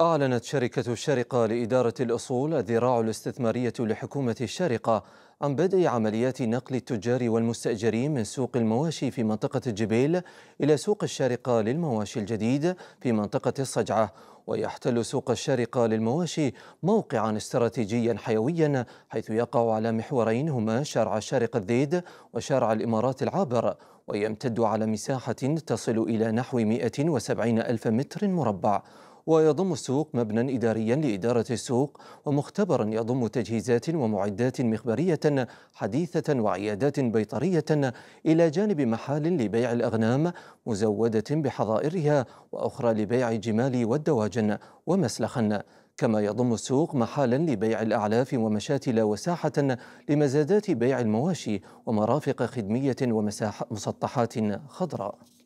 أعلنت شركة الشارقة لإدارة الأصول الذراع الاستثمارية لحكومة الشارقة عن بدء عمليات نقل التجار والمستأجرين من سوق المواشي في منطقة الجبيل إلى سوق الشارقة للمواشي الجديد في منطقة الصجعة ويحتل سوق الشارقة للمواشي موقعا استراتيجيا حيويا حيث يقع على محورين هما شارع الشارقة الذيد وشارع الإمارات العابر ويمتد على مساحة تصل إلى نحو 170 ألف متر مربع ويضم السوق مبنى إداريا لإدارة السوق ومختبرا يضم تجهيزات ومعدات مخبرية حديثة وعيادات بيطرية إلى جانب محال لبيع الأغنام مزودة بحظائرها وأخرى لبيع الجمال والدواجن ومسلخا كما يضم السوق محالا لبيع الأعلاف ومشاتل وساحة لمزادات بيع المواشي ومرافق خدمية ومسطحات خضراء